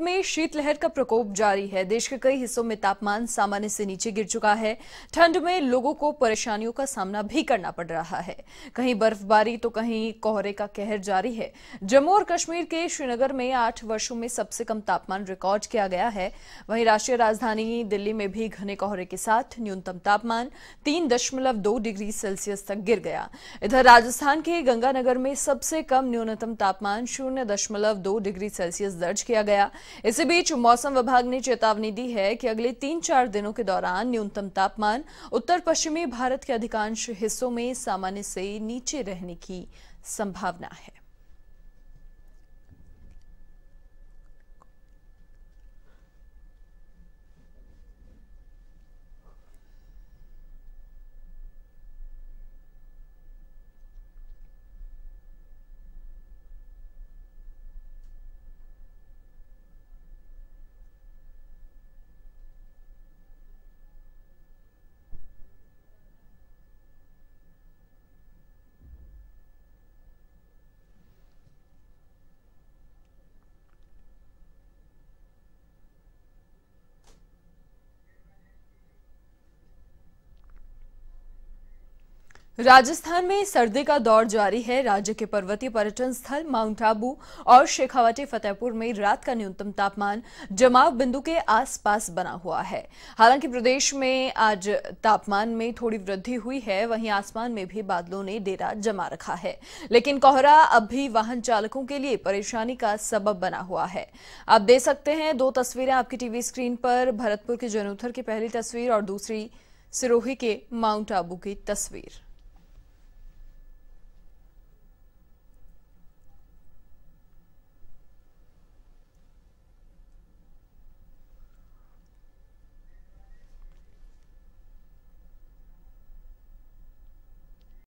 में शीतलहर का प्रकोप जारी है देश के कई हिस्सों में तापमान सामान्य से नीचे गिर चुका है ठंड में लोगों को परेशानियों का सामना भी करना पड़ रहा है कहीं बर्फबारी तो कहीं कोहरे का कहर जारी है जम्मू और कश्मीर के श्रीनगर में आठ वर्षों में सबसे कम तापमान रिकॉर्ड किया गया है वहीं राष्ट्रीय राजधानी दिल्ली में भी घने कोहरे के साथ न्यूनतम तापमान तीन दशमलव दो डिग्री सेल्सियस तक गिर गया इधर राजस्थान के गंगानगर में सबसे कम न्यूनतम तापमान शून्य दशमलव दो डिग्री सेल्सियस दर्ज किया गया इसी बीच मौसम विभाग ने चेतावनी दी है कि अगले तीन चार दिनों के दौरान न्यूनतम तापमान उत्तर पश्चिमी भारत के अधिकांश हिस्सों में सामान्य से नीचे रहने की संभावना है राजस्थान में सर्दी का दौर जारी है राज्य के पर्वतीय पर्यटन स्थल माउंट आबू और शेखावटी फतेहपुर में रात का न्यूनतम तापमान जमाव बिंदु के आसपास बना हुआ है हालांकि प्रदेश में आज तापमान में थोड़ी वृद्धि हुई है वहीं आसमान में भी बादलों ने डेरा जमा रखा है लेकिन कोहरा अब भी वाहन चालकों के लिए परेशानी का सबब बना हुआ है आप देख सकते हैं दो तस्वीरें आपकी टीवी स्क्रीन पर भरतपुर के जनूथर की पहली तस्वीर और दूसरी सिरोही के माउंट आबू की तस्वीर